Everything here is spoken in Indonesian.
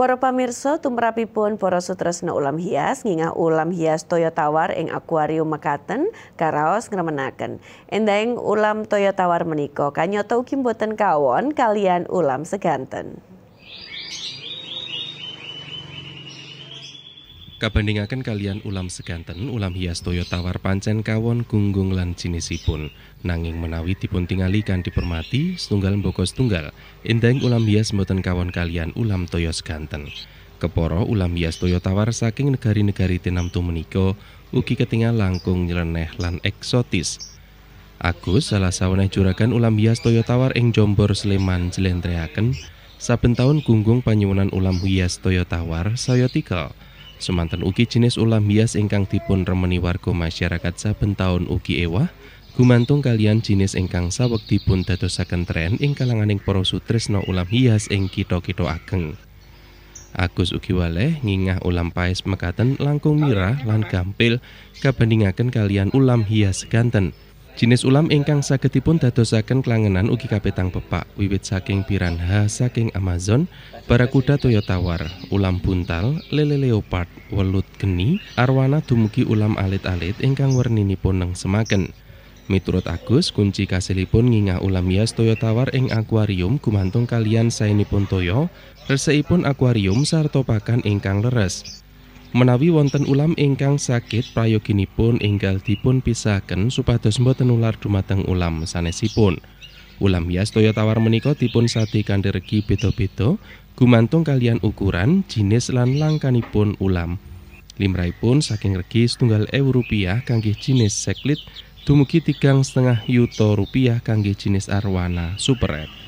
Para pamirsa tumrapipun para sutresna ulam hias ngingah ulam hias toya tawar ing akuarium mekaten karaos ngremenaken. Endang ulam toya tawar menika kanyata ugi boten kawon kalian ulam seganten. Kabandingaken kalian ulam seganten, ulam hias toyota tawar pancen kawon gunggung lan jinisipun. Nanging menawi dipun tingali dipermati dipermati, setunggal mboko setunggal, endang ulam hias mboten kawon kalian ulam toyo seganten. Keporo ulam hias toyota tawar saking negari-negari tinamtu meniko, ugi ketinggal langkung nyeleneh lan eksotis. Agus salah sawaneh juragan ulam hias toyota tawar ing Jombor Sleman jelentreaken saben tahun gunggung panyuwunan ulam hias toyota tawar saya tikel. Semantan ugi jenis ulam hias ingkang dipun remeni warga masyarakat saben taun ugi ewah gumantung kalian jenis ingkang sawektipun dadosaken tren ing kalanganing para sutresna ulam hias ing kitha-kitha ageng. Agus ugi waleh ngingah ulam pais mekaten langkung mirah lan gampil kabandingaken kalian ulam hias ganten. Jenis ulam ingkang sagetipun dadosaken kelangenan ugi kapetang pepak wiwit saking piranha saking Amazon, barakuda toyo tawar, ulam buntal, lele leopard, welut geni, arwana dumugi ulam alit-alit ingkang werninipun neng semaken. Miturut Agus, kunci kasilipun ngingah ulam hias toyo tawar ing akuarium gumantung kalian sainipun toyo, resepipun akuarium sarto pakan ingkang leres. menawi wonten ulam ingkang sakit prayoginipun enggal dipun pisaken supados mboten nular dumateng ulam sanesipun. Ulam yas toya tawar menika dipun sate kanthi regi beda-beda gumantung kalian ukuran, jenis lan langkanipun ulam. Limrahipun saking regi setunggal ewu rupiah kangge jenis seklit dumugi tigang setengah yuto rupiah kangge jenis arwana superet.